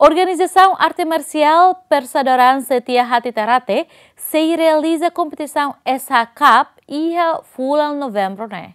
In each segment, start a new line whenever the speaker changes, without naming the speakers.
Organização Arte Marcial Persadoran Tia Hati Tarate se realiza competição SH Cup e a Fula Novembro, né?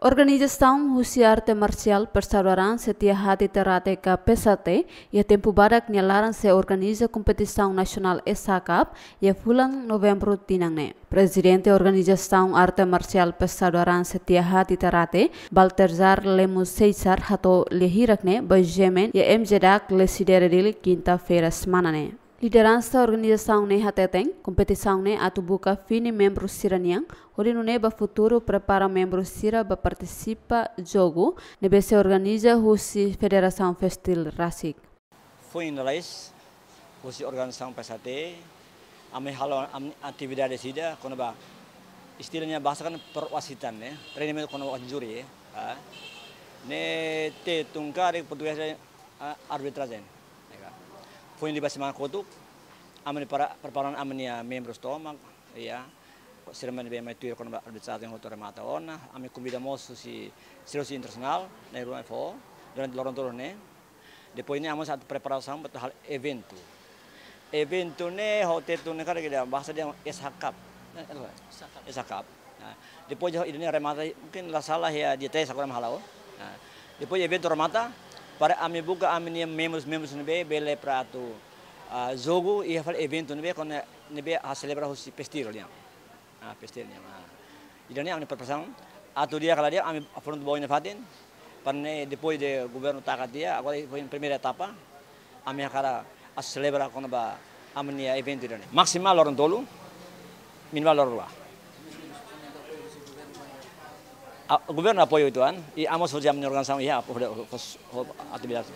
Organisasi Husiar te Marcial Persaudaraan Setia Hati Terate ka PSAT ia tempo badak nyalaran se organiza competição nacional ESA Cup ia bulan Novembro tinangne. Presidente Organização Arte Marcial Persaudaraan Setia Hati Terate Baltazar Lemus Seisar hato lehirakne bajemen ia MJDAK lesidere dili quinta-feira semanane. Liderança organização ne hateteng, competição ne buka fini membro siraniang, ori nune ba futuro prepara membro sira ba participa jogo, nebe se organiza husi federação festil rasik.
Foi in rais, husi organização pesate, ame halo atividade sida, kono ba istilahnya bahasa kan perwasitan ya, training kono juri ya. Ne te tungkari petugas arbitrazen foi libasman kotuk amani para perparan amani ya membro stomak ya sermani bema tuir kon arbitrado em rotor mata ona ami convida moço si sirosi internacional na rua fo durante loron torne depois ne amo satu preparação para hal eventu eventu ne hotel tu ne cara kan kita bahasa dia eshakap eshakap nah, di depois ini remata mungkin lah salah ya dia tes aku halau nah, depois eventu remata para ami buka ami nem memus ni nebe bele prato ah, jogo e fal evento nebe con nebe a celebrar husi pestiro liam a pestiro liam idone ami preparação a dia kala dia ami foram do ni fatin parne depoi de governo takadia agora foi em primeira etapa ami kala a celebra kona ba ami evento idone maximal orang dolu minimal orang lah Gubernur Apoyo itu kan, amos ho jam nyorgan sama ya atividade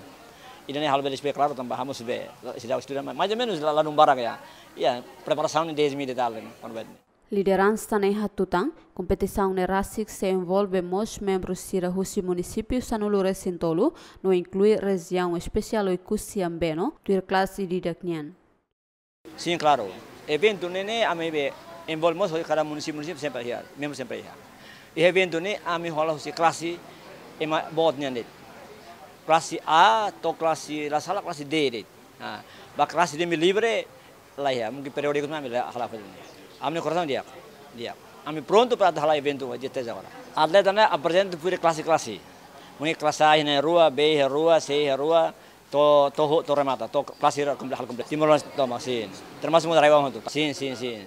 ini hal beres be claro tambah amos be sidau sudah mais ou menos lá no barak ya ya preparação de 10 mil detalhes
Liderança na Hatutã, competição na RASIC se envolve muitos membros de Rússia e municípios Sanulure Sintolu, no inclui região especial e ambeno do classe de Dacnian.
Sim, claro. Evento nene, a mim envolve muitos cada município, município sempre here, iya, membros sempre here. Iya evento ini ami rola husi klasi ema botnya det. A to klasi la sala klasi D det. Ha. Ba D demi libre lah ya mungkin periode ikut mami lah halaf ini. Kami kurang dia. Dia. Kami pronto pada halal evento aja tez agora. Atleta né apresenta pura kelas classe. Mungkin kelas A ini rua, B rua, C rua, to to to remata, to classe hal kumpul timur laut to masin. Termasuk muda raiwa itu. Sin sin sin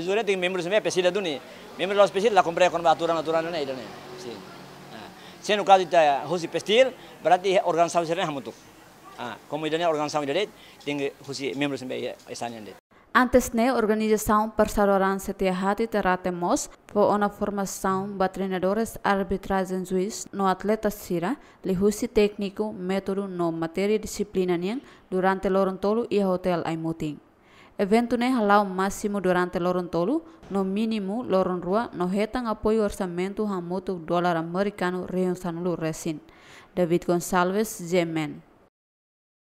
zure ting membro semia pesila duni. Membru los pesila la compré con aturan aturan ne idone. Si. Seno kazi ta husi pestil berarti ya, organisasi sere hamutuk. Ah, idane organ organisasi dade ting hosi membro semia esanian de.
Antes ne organização Persaudaraan Setia Hati Teratemos foi uma formação para treinadores en juiz no atleta Sira, husi tekniku, metodu no materi disciplina nian durante tolu ia hotel Aimuting. Evento-ne maksimum durante loron tolu, no minimu loron rua, no hetang apoio orsamentu hamutu dolar americano reunsanulu resin, David Gonçalves, Jemen.